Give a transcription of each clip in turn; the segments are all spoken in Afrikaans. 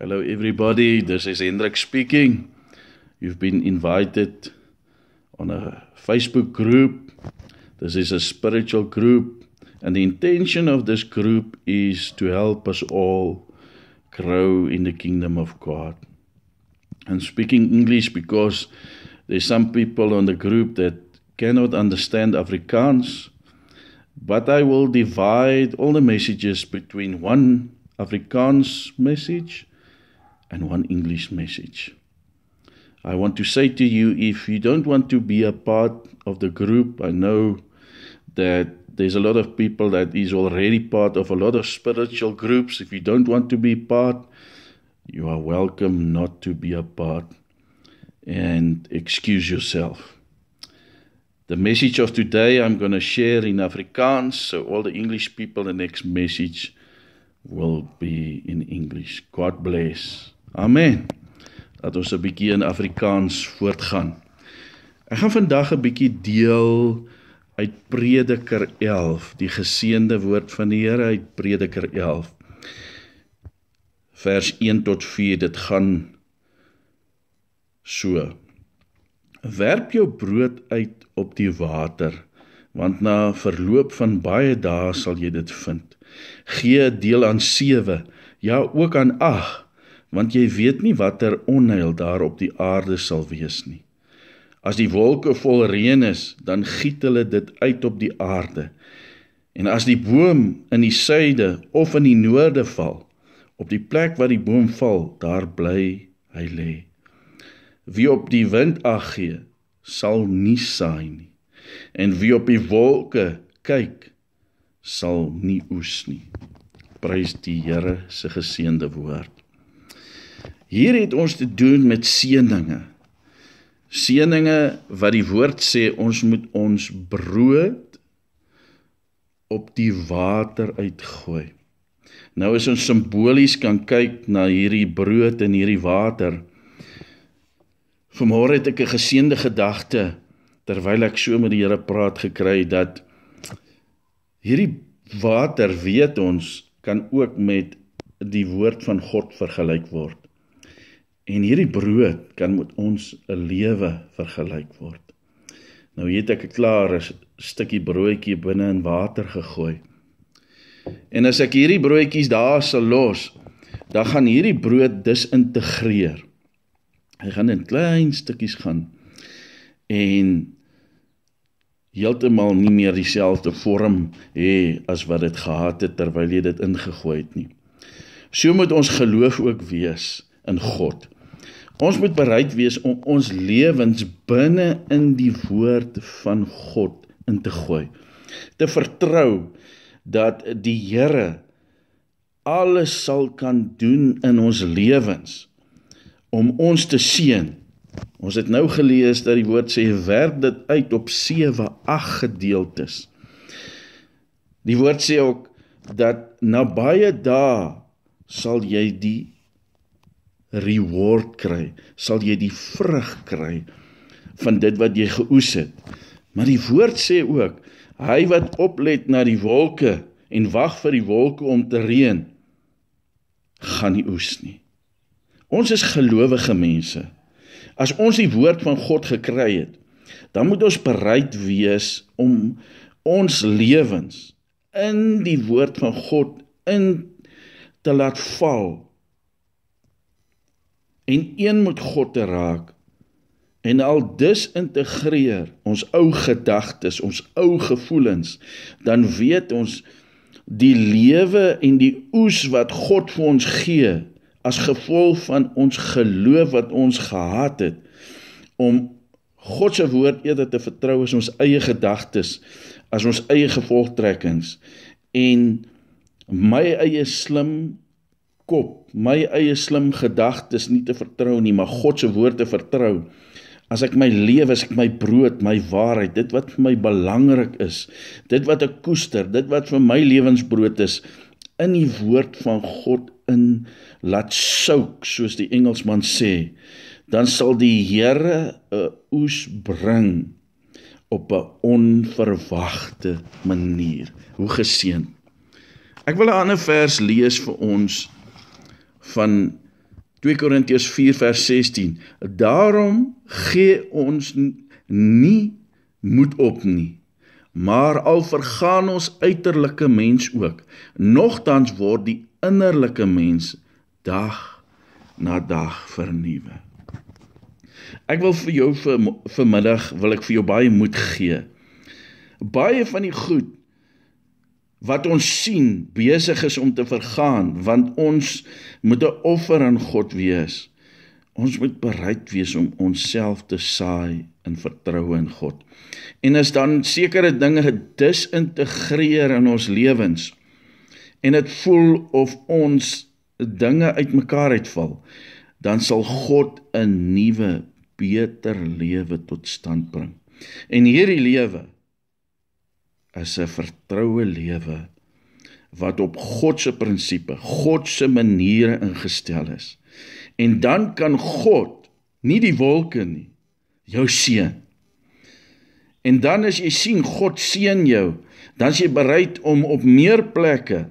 Hello everybody, this is Hendrik speaking. You've been invited on a Facebook group. This is a spiritual group and the intention of this group is to help us all grow in the kingdom of God. And speaking English because there's some people on the group that cannot understand Afrikaans. But I will divide all the messages between one Afrikaans message and one English message. I want to say to you if you don't want to be a part of the group, I know that there's a lot of people that is already part of a lot of spiritual groups. If you don't want to be part, you are welcome not to be a part and excuse yourself. The message of today I'm going to share in Afrikaans, so all the English people, the next message will be in English. God bless. Amen. Dat ons 'n bietjie in Afrikaans voortgaan. Ek gaan vandag 'n bietjie deel uit Prediker 11, die geseënde woord van die Here uit Prediker 11. Vers 1 tot 4, dit gaan so. Werp jou brood uit op die water, want na verloop van baie dae sal jy dit vind. Gee deel aan 7, ja ook aan 8 want jy weet nie watter onheil daar op die aarde sal wees nie. As die wolke vol reën is, dan giet hulle dit uit op die aarde. En as die boom in die suide of in die noorde val, op die plek waar die boom val, daar bly hy lê. Wie op die wind ag gee, sal nie saai nie. En wie op die wolke kyk, sal nie oes nie. Prys die Here se geseënde woord. Hier het ons te doen met seëninge. Seëninge wat die woord sê ons moet ons brood op die water uitgooi. Nou as ons simbolies kan kyk na hierdie brood en hierdie water. Vanmôre het ek 'n geseënde gedagte terwyl ek so met die Here praat gekry dat hierdie water weet ons kan ook met die woord van God vergelyk word. En hierdie brood kan met ons 'n lewe vergelyk word. Nou het ek 'n klaar 'n stukkie broodjie binne in water gegooi. En as ek hierdie broodjies daar sal los, dan gaan hierdie brood disintegreer. Hy gaan in klein stukkies gaan en heeltemal nie meer dieselfde vorm hê as wat dit gehad het terwyl jy dit ingegooi het nie. So moet ons geloof ook wees in God. Ons moet bereid wees om ons lewens binne in die woord van God in te gooi. Te vertrou dat die Here alles sal kan doen in ons lewens om ons te seën. Ons het nou gelees dat die woord sê werk dit uit op 7-8 gedeeltes. Die woord sê ook dat na baie dae sal jy die reward kry, sal jy die vrug kry van dit wat jy geoes het. Maar die woord sê ook, hy wat oplet na die wolke en wag vir die wolke om te reën, gaan nie oes nie. Ons is gelowige mense. As ons die woord van God gekry het, dan moet ons bereid wees om ons lewens in die woord van God in te laat val en een met God te raak en al dus integreer ons ou gedagtes, ons ou gevoelens, dan weet ons die lewe en die oes wat God vir ons gee as gevolg van ons geloof wat ons gehad het om God se woord eerder te vertrou as ons eie gedagtes, as ons eie gevolgtrekkings en my eie slim kop, my eie slim gedagtes nie te vertrou nie, maar God se woord te vertrou. As ek my lewe, as ek my brood, my waarheid, dit wat vir my belangrik is, dit wat ek koester, dit wat vir my lewensbrood is, in die woord van God in laat souk, soos die Engelsman sê, dan sal die Here 'n eh, oes bring op 'n onverwagte manier. Hoe geseën. Ek wil 'n ander vers lees vir ons van 2 Korintiërs 4 vers 16. Daarom gee ons nie moed op nie. Maar al vergaan ons uiterlike mens ook, nogtans word die innerlike mens dag na dag vernuwe. Ek wil vir jou vir vanmiddag wil ek vir jou baie moed gee. Baie van die goed wat ons sien besig is om te vergaan want ons moet 'n offer aan God wees. Ons moet bereid wees om onsself te saai in vertroue in God. En as dan sekere dinge disintegreer in ons lewens en dit voel of ons dinge uitmekaar uitval, dan sal God 'n nuwe, beter lewe tot stand bring. En hierdie lewe is 'n vertroue lewe wat op God se prinsipe, God se maniere ingestel is. En dan kan God nie die wolke nie jou seën. En dan as jy sien God seën jou, dan is jy bereid om op meer plekke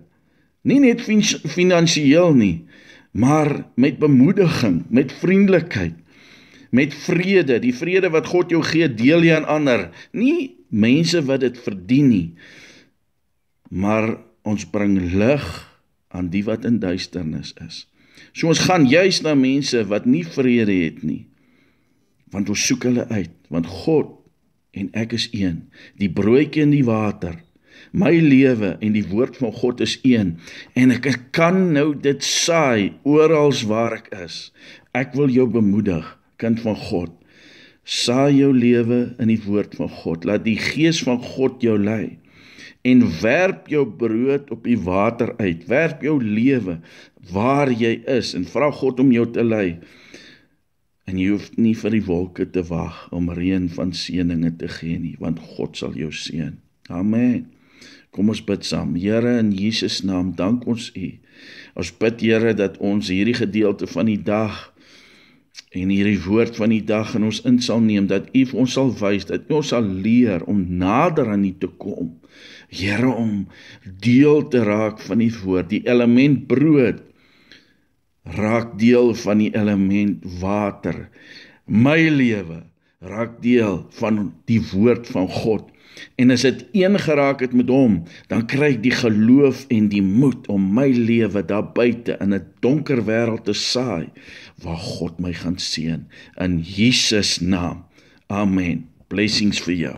nie net finansiëel nie, maar met bemoediging, met vriendelikheid, met vrede, die vrede wat God jou gee, deel jy aan ander. Nie mense wat dit verdien nie. Maar ons bring lig aan die wat in duisternis is. So ons gaan juis na mense wat nie vrede het nie. Want ons soek hulle uit, want God en ek is een, die broodjie en die water. My lewe en die woord van God is een en ek kan nou dit saai oral waar ek is. Ek wil jou bemoedig, kind van God saai jou lewe in die woord van God. Laat die gees van God jou lei en werp jou brood op die water uit. Werp jou lewe waar jy is en vra God om jou te lei. En jy hoef nie vir die wolke te wag om reën van seëninge te gee nie, want God sal jou seën. Amen. Kom ons bid saam. Here in Jesus naam, dank ons U. Ons bid Here dat ons hierdie gedeelte van die dag en hierdie woord van die dag in ons insal neem dat U vir ons sal wys dat U ons sal leer om nader aan U te kom. Here om deel te raak van U woord, die element brood raak deel van die element water. My lewe raak deel van die woord van God. En as dit een geraak het met hom, dan kry ek die geloof en die moed om my lewe daar buite in 'n donker wêreld te saai waar God my gaan seën in Jesus naam. Amen. Blessings vir jou.